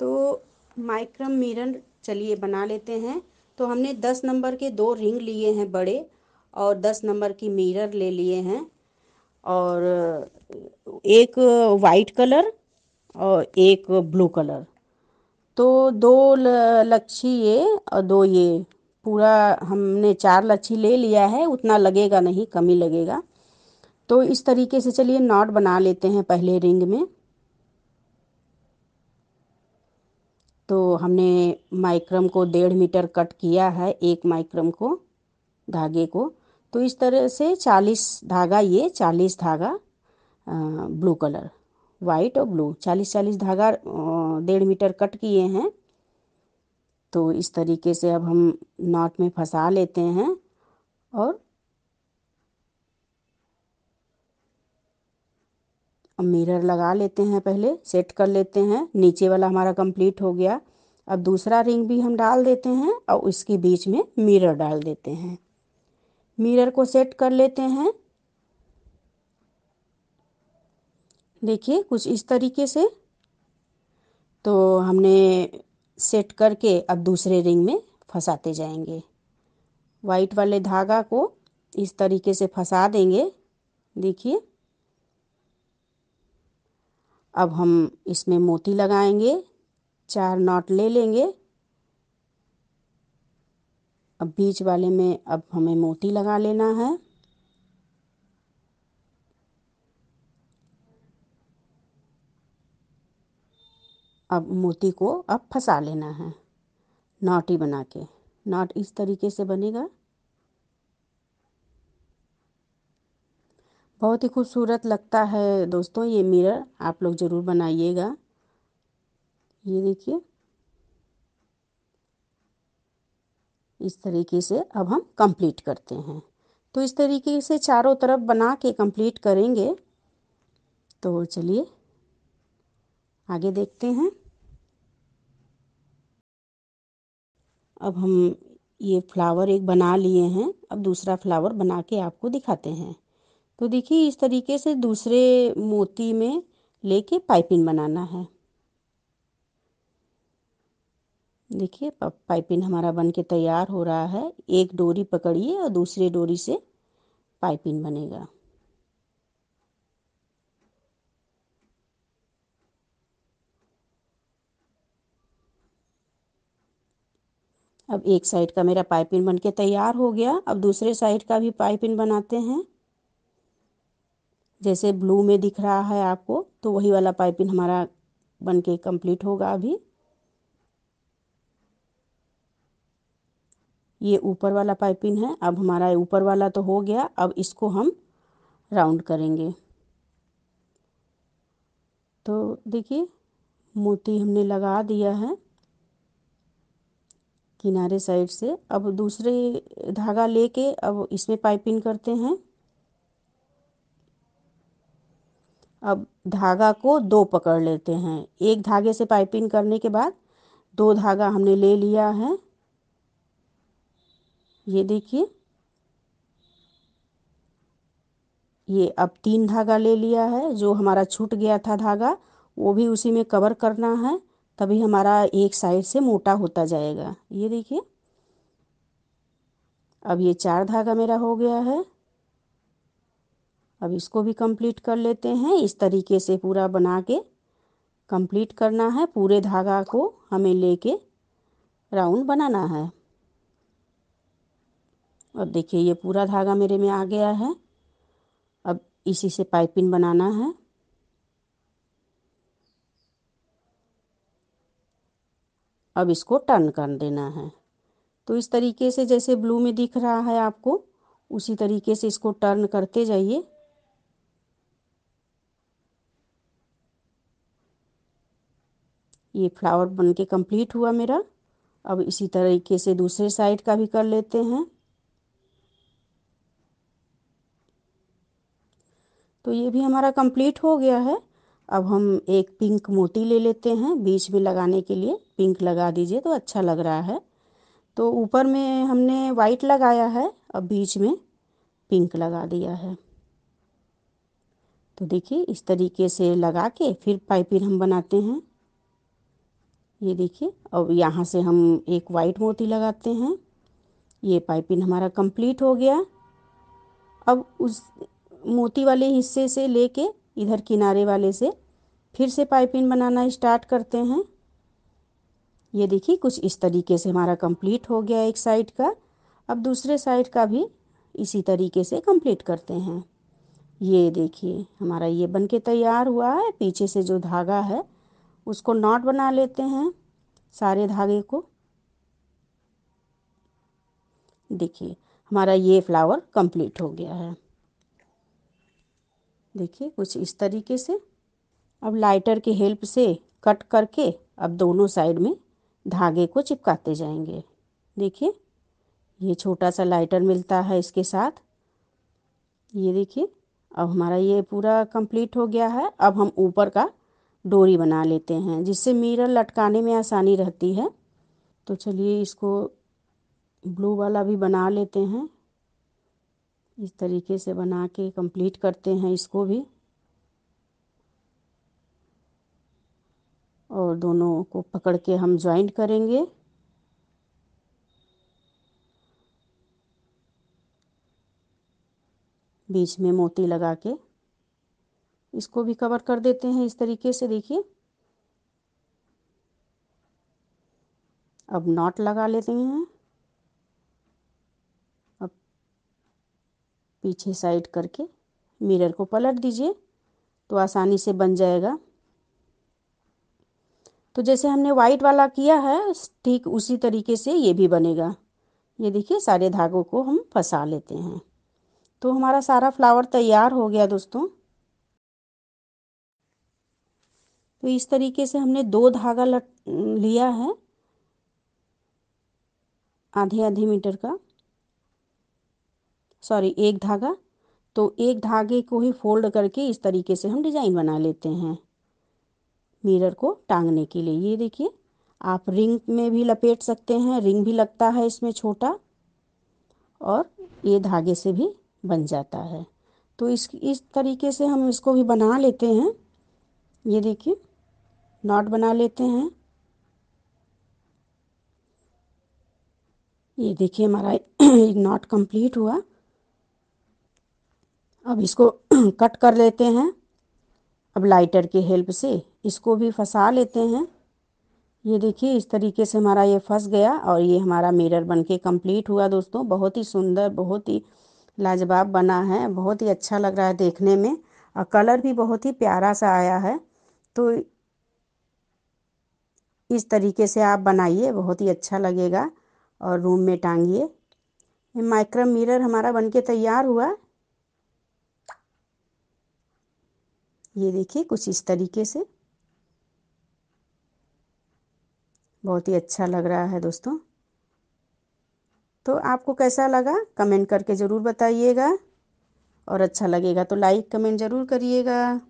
तो माइक्रम मिरर चलिए बना लेते हैं तो हमने दस नंबर के दो रिंग लिए हैं बड़े और दस नंबर की मिरर ले लिए हैं और एक वाइट कलर और एक ब्लू कलर तो दो लच्छी ये और दो ये पूरा हमने चार लच्छी ले लिया है उतना लगेगा नहीं कमी लगेगा तो इस तरीके से चलिए नॉट बना लेते हैं पहले रिंग में तो हमने माइक्रम को डेढ़ मीटर कट किया है एक माइक्रम को धागे को तो इस तरह से चालीस धागा ये चालीस धागा ब्लू कलर वाइट और ब्लू चालीस चालीस धागा डेढ़ मीटर कट किए हैं तो इस तरीके से अब हम नॉट में फंसा लेते हैं और अब मिरर लगा लेते हैं पहले सेट कर लेते हैं नीचे वाला हमारा कंप्लीट हो गया अब दूसरा रिंग भी हम डाल देते हैं और उसके बीच में मिरर डाल देते हैं मिरर को सेट कर लेते हैं देखिए कुछ इस तरीके से तो हमने सेट करके अब दूसरे रिंग में फंसाते जाएंगे वाइट वाले धागा को इस तरीके से फंसा देंगे देखिए अब हम इसमें मोती लगाएंगे चार नॉट ले लेंगे अब बीच वाले में अब हमें मोती लगा लेना है अब मोती को अब फंसा लेना है नॉटी बना के नॉट इस तरीके से बनेगा बहुत ही खूबसूरत लगता है दोस्तों ये मिरर आप लोग ज़रूर बनाइएगा ये देखिए इस तरीके से अब हम कंप्लीट करते हैं तो इस तरीके से चारों तरफ बना के कंप्लीट करेंगे तो चलिए आगे देखते हैं अब हम ये फ्लावर एक बना लिए हैं अब दूसरा फ्लावर बना के आपको दिखाते हैं तो देखिए इस तरीके से दूसरे मोती में लेके पाइपिंग बनाना है देखिए पाइपिंग हमारा बन के तैयार हो रहा है एक डोरी पकड़िए और दूसरे डोरी से पाइपिंग बनेगा अब एक साइड का मेरा पाइपिंग बन के तैयार हो गया अब दूसरे साइड का भी पाइपिंग बनाते हैं जैसे ब्लू में दिख रहा है आपको तो वही वाला पाइपिंग हमारा बन के कम्प्लीट होगा अभी ये ऊपर वाला पाइपिंग है अब हमारा ऊपर वाला तो हो गया अब इसको हम राउंड करेंगे तो देखिए मोती हमने लगा दिया है किनारे साइड से अब दूसरे धागा लेके अब इसमें पाइपिंग करते हैं अब धागा को दो पकड़ लेते हैं एक धागे से पाइपिंग करने के बाद दो धागा हमने ले लिया है ये देखिए ये अब तीन धागा ले लिया है जो हमारा छूट गया था धागा वो भी उसी में कवर करना है तभी हमारा एक साइड से मोटा होता जाएगा ये देखिए अब ये चार धागा मेरा हो गया है अब इसको भी कंप्लीट कर लेते हैं इस तरीके से पूरा बना के कंप्लीट करना है पूरे धागा को हमें लेके राउंड बनाना है और देखिए ये पूरा धागा मेरे में आ गया है अब इसी से पाइपिंग बनाना है अब इसको टर्न कर देना है तो इस तरीके से जैसे ब्लू में दिख रहा है आपको उसी तरीके से इसको टर्न करते जाइए ये फ्लावर बन के कम्प्लीट हुआ मेरा अब इसी तरीके से दूसरे साइड का भी कर लेते हैं तो ये भी हमारा कंप्लीट हो गया है अब हम एक पिंक मोती ले लेते हैं बीच में लगाने के लिए पिंक लगा दीजिए तो अच्छा लग रहा है तो ऊपर में हमने वाइट लगाया है अब बीच में पिंक लगा दिया है तो देखिए इस तरीके से लगा के फिर पाइपिंग हम बनाते हैं ये देखिए अब यहाँ से हम एक वाइट मोती लगाते हैं ये पाइपिंग हमारा कंप्लीट हो गया अब उस मोती वाले हिस्से से लेके इधर किनारे वाले से फिर से पाइपिंग बनाना स्टार्ट करते हैं ये देखिए कुछ इस तरीके से हमारा कंप्लीट हो गया एक साइड का अब दूसरे साइड का भी इसी तरीके से कंप्लीट करते हैं ये देखिए हमारा ये बन के तैयार हुआ है पीछे से जो धागा है उसको नॉट बना लेते हैं सारे धागे को देखिए हमारा ये फ्लावर कंप्लीट हो गया है देखिए कुछ इस तरीके से अब लाइटर के हेल्प से कट करके अब दोनों साइड में धागे को चिपकाते जाएंगे देखिए ये छोटा सा लाइटर मिलता है इसके साथ ये देखिए अब हमारा ये पूरा कंप्लीट हो गया है अब हम ऊपर का डोरी बना लेते हैं जिससे मिरर लटकाने में आसानी रहती है तो चलिए इसको ब्लू वाला भी बना लेते हैं इस तरीके से बना के कंप्लीट करते हैं इसको भी और दोनों को पकड़ के हम ज्वाइंट करेंगे बीच में मोती लगा के इसको भी कवर कर देते हैं इस तरीके से देखिए अब नॉट लगा लेते हैं अब पीछे साइड करके मिरर को पलट दीजिए तो आसानी से बन जाएगा तो जैसे हमने वाइट वाला किया है ठीक उसी तरीके से ये भी बनेगा ये देखिए सारे धागों को हम फंसा लेते हैं तो हमारा सारा फ्लावर तैयार हो गया दोस्तों तो इस तरीके से हमने दो धागा लट लिया है आधे आधे मीटर का सॉरी एक धागा तो एक धागे को ही फोल्ड करके इस तरीके से हम डिज़ाइन बना लेते हैं मिरर को टांगने के लिए ये देखिए आप रिंग में भी लपेट सकते हैं रिंग भी लगता है इसमें छोटा और ये धागे से भी बन जाता है तो इस इस तरीके से हम इसको भी बना लेते हैं ये देखिए नॉट बना लेते हैं ये देखिए हमारा एक नॉट कंप्लीट हुआ अब इसको कट कर लेते हैं अब लाइटर के हेल्प से इसको भी फंसा लेते हैं ये देखिए इस तरीके से हमारा ये फंस गया और ये हमारा मिरर बन के कम्प्लीट हुआ दोस्तों बहुत ही सुंदर बहुत ही लाजवाब बना है बहुत ही अच्छा लग रहा है देखने में और कलर भी बहुत ही प्यारा सा आया है तो इस तरीके से आप बनाइए बहुत ही अच्छा लगेगा और रूम में टांगिए ये माइक्रो मिरर हमारा बनके तैयार हुआ ये देखिए कुछ इस तरीके से बहुत ही अच्छा लग रहा है दोस्तों तो आपको कैसा लगा कमेंट करके ज़रूर बताइएगा और अच्छा लगेगा तो लाइक कमेंट ज़रूर करिएगा